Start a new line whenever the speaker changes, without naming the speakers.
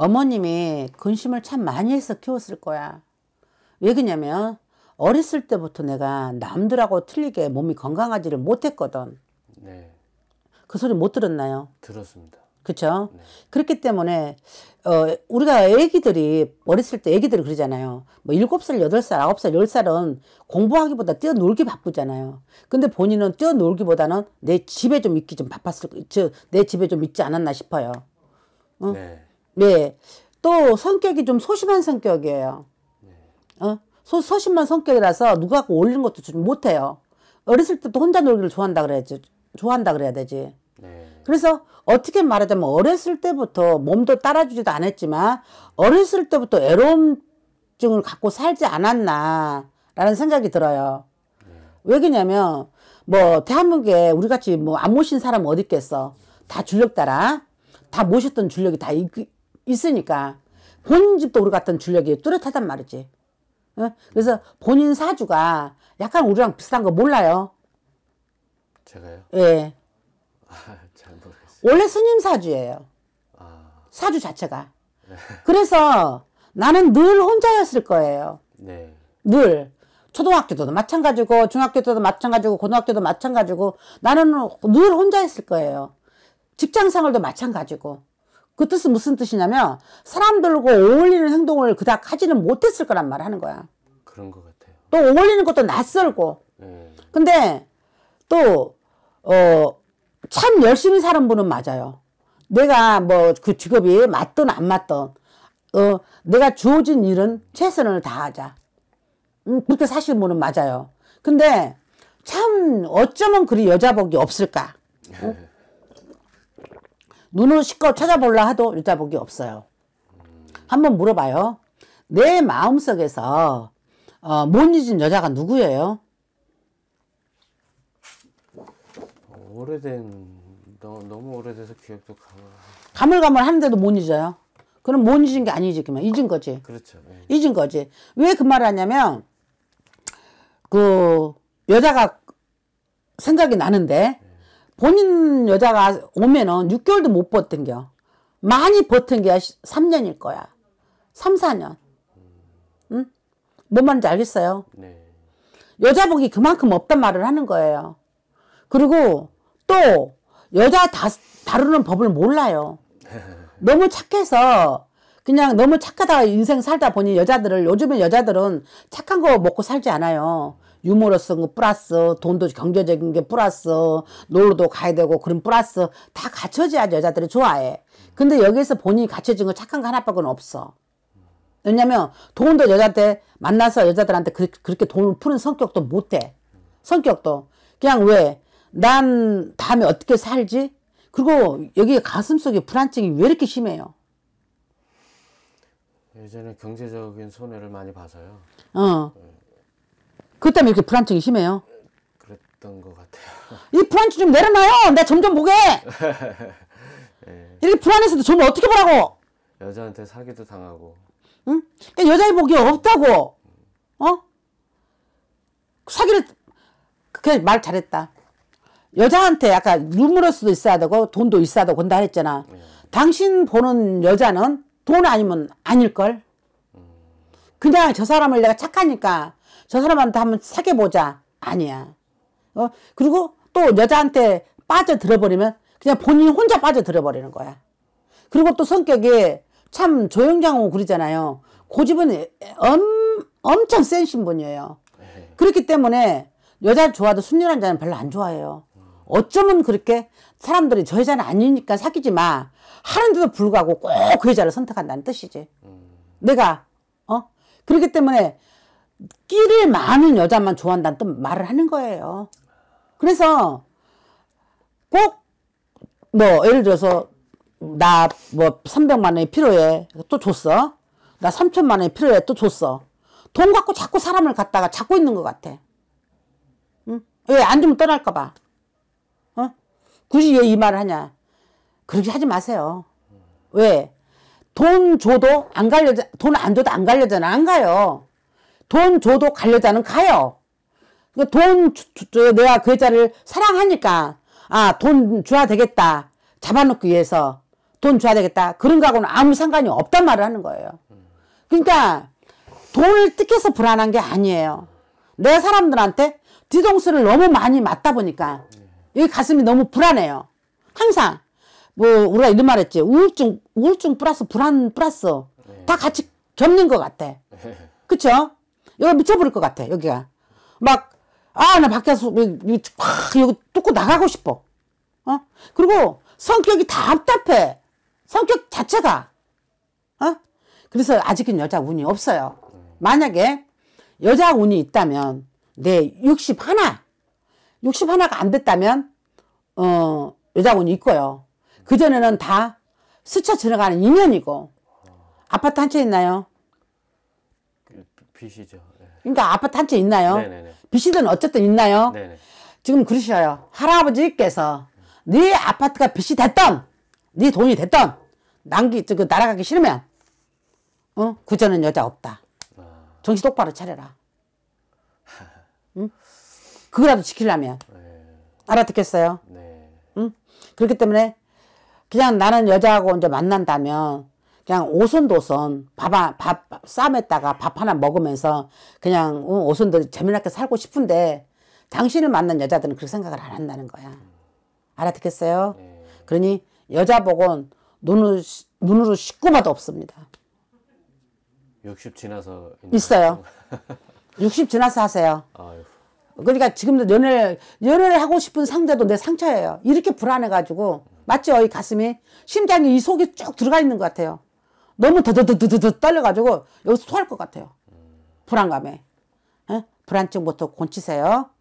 어머님이 근심을 참 많이 해서 키웠을 거야. 왜 그러냐면 어렸을 때부터 내가 남들하고 틀리게 몸이 건강하지를 못했거든. 네. 그 소리 못 들었나요? 들었습니다. 그렇죠? 네. 그렇기 때문에 어, 우리가 애기들이 어렸을 때 애기들이 그러잖아요. 뭐일살여살 아홉 살 열살은 공부하기보다 뛰어놀기 바쁘잖아요. 근데 본인은 뛰어놀기보다는 내 집에 좀 있기 좀 바빴을 저내 집에 좀 있지 않았나 싶어요. 어? 네. 네. 또 성격이 좀 소심한 성격이에요. 네. 어? 소, 소심한 성격이라서 누가 갖고 올리는 것도 좀 못해요. 어렸을 때도 혼자 놀기를 좋아한다 그래야지. 좋아한다 그래야 되지. 네. 그래서 어떻게 말하자면 어렸을 때부터 몸도 따라주지도 않았지만 어렸을 때부터 외로움증을 갖고 살지 않았나라는 생각이 들어요. 네. 왜 그러냐면 뭐 대한민국에 우리 같이 뭐 안 모신 사람 어디 있겠어. 다 줄력 따라. 다 모셨던 줄력이 다 있, 있으니까 본인 집도 우리 같은 주력이 뚜렷하단 말이지. 어? 그래서 본인 사주가 약간 우리랑 비슷한 거 몰라요. 제가요? 예. 아, 잘 모르겠어요. 원래 스님 사주예요. 아... 사주 자체가. 그래서 나는 늘 혼자였을 거예요. 네. 늘. 초등학교도 마찬가지고 중학교도 마찬가지고 고등학교도 마찬가지고 나는 늘 혼자였을 거예요. 직장생활도 마찬가지고 그 뜻은 무슨 뜻이냐면 사람들과 어울리는 행동을 그닥 하지는 못했을 거란 말을 하는 거야. 그런 것 같아요. 또 어울리는 것도 낯설고. 네. 근데 또, 어, 참 열심히 사는 분은 맞아요. 내가 뭐 그 직업이 맞든 안 맞든, 어, 내가 주어진 일은 최선을 다하자. 음, 그렇게 사시는 분은 맞아요. 근데 참 어쩌면 그리 여자복이 없을까? 네. 눈으로 시껏 찾아볼라 하도 유자복이 없어요. 한번 물어봐요. 내 마음속에서 어, 못 잊은 여자가 누구예요? 오래된 너, 무 오래돼서 기억도 가물 가물가물 하데도못 잊어요. 그럼 못 잊은 게 아니지 그러면 잊은 거지. 그렇죠. 네. 잊은 거지. 왜 그 말하냐면 그 여자가 생각이 나는데 네. 본인 여자가 오면은 6개월도 못버텨겨 많이 버튼 게 3년일 거야. 3, 4년. 응? 뭔 말인지 알겠어요? 네. 여자복이 그만큼 없단 말을 하는 거예요. 그리고 또 여자 다, 다루는 법을 몰라요. 너무 착해서 그냥 너무 착하다가 인생 살다 보니 여자들을 요즘에 여자들은 착한 거 먹고 살지 않아요. 유머러스한 그 플러스 돈도 경제적인 게 플러스 놀러도 가야 되고 그런 플러스 다 갖춰져야지 여자들이 좋아해 근데 여기서 에 본인이 갖춰진 건 착한 거 하나밖에 없어 왜냐면 돈도 여자한테 만나서 여자들한테 그, 그렇게 돈을 푸는 성격도 못해 성격도 그냥 왜 난 다음에 어떻게 살지 그리고 여기 가슴속에 불안증이 왜 이렇게 심해요 예전에 경제적인 손해를 많이 봐서요. 어. 네. 그 때문에 이렇게 불안증이 심해요. 그랬던 것 같아요. 이 불안증 좀 내려놔요. 나 점점 보게. 네. 이렇게 불안해서도 점을 어떻게 보라고? 여자한테 사기도 당하고. 응? 그러니까 여자의 복이 없다고. 어? 사기를 그게 말 잘했다. 여자한테 약간 유머러스도 있어야 되고 돈도 있어야 되고 한다 했잖아. 네. 당신 보는 여자는 돈 아니면 아닐걸. 음. 그냥 저 사람을 내가 착하니까 저 사람한테 한번 사귀어보자. 아니야. 어? 그리고 또 여자한테 빠져들어버리면 그냥 본인 이 혼자 빠져들어버리는 거야. 그리고 또 성격이 참 조용장하고 그러잖아요. 고집은 그 엄, 엄청 센 신분이에요. 네. 그렇기 때문에 여자 좋아도 순진한 자는 별로 안 좋아해요. 어쩌면 그렇게 사람들이 저 여자는 아니니까 사귀지 마 하는데도 불구하고 꼭 그 여자를 선택한다는 뜻이지. 음. 내가 어 그렇기 때문에 끼를 많은 여자만 좋아한다는 또 말을 하는 거예요. 그래서 꼭 뭐 예를 들어서 나 뭐 300만 원이 필요해 또 줬어. 나 3천만 원이 필요해 또 줬어. 돈 갖고 자꾸 사람을 갖다가 잡고 있는 것 같아. 응? 왜 안 주면 떠날까 봐. 어? 굳이 왜 이 말을 하냐? 그렇게 하지 마세요. 왜? 돈 줘도 안 가려, 돈 안 줘도 안갈려잖아안 가요. 돈 줘도 갈 여자는 가요. 그 돈 주, 주, 내가 그 여자를 사랑하니까 아돈 줘야 되겠다 잡아놓기 위해서 돈 줘야 되겠다 그런 거하고는 아무 상관이 없단 말을 하는 거예요. 그러니까 돈을 뜯겨서 불안한 게 아니에요. 내 사람들한테 뒤통수를 너무 많이 맞다 보니까 이 가슴이 너무 불안해요. 항상 뭐 우리가 이런 말했지 우울증 우울증 플러스 불안 플러스 다 같이 겪는 것 같아. 네. 그쵸 여기 미쳐버릴 것 같아 여기가 막 아 나 밖에서 여기 뭐, 팍 여기 뚫고 나가고 싶어 어 그리고 성격이 답답해 성격 자체가 어 그래서 아직은 여자 운이 없어요 만약에 여자 운이 있다면 내6 1 6 1가안 됐다면 어 여자 운이 있고요 그전에는 다 스쳐 지나가는 인연이고 아파트 한 채 있나요? 빚이죠. 네. 그러니까 아파트 한 채 있나요? 네네네. 빚이든 어쨌든 있나요? 네네. 지금 그러셔요. 할아버지께서 네 아파트가 빚이 됐던 네 돈이 됐던 남기 그 날아가기 싫으면 어 구제는 여자 없다. 아... 정신 똑바로 차려라. 응? 그거라도 지키려면 네. 알아듣겠어요? 네. 응? 그렇기 때문에 그냥 나는 여자하고 이제 만난다면 그냥 오손도손 밥밥 밥, 쌈다가밥 하나 먹으면서 그냥 어, 오손도 재미나게 살고 싶은데 당신을 만난 여자들은 그렇게 생각을 안 한다는 거야. 알아듣겠어요? 네. 그러니 여자복은 눈을, 눈으로 식구마도 없습니다. 60 지나서 있어요. 60 지나서 하세요. 아유. 그러니까 지금도 연애를 연애를 하고 싶은 상대도 내 상처예요. 이렇게 불안해가지고 맞죠? 이 가슴이 심장이 이 속에 쭉 들어가 있는 것 같아요. 너무 더더더더더 떨려가지고 여기 서 토할 것 같아요. 불안감에. 에? 예? 불안증부터 곤치세요.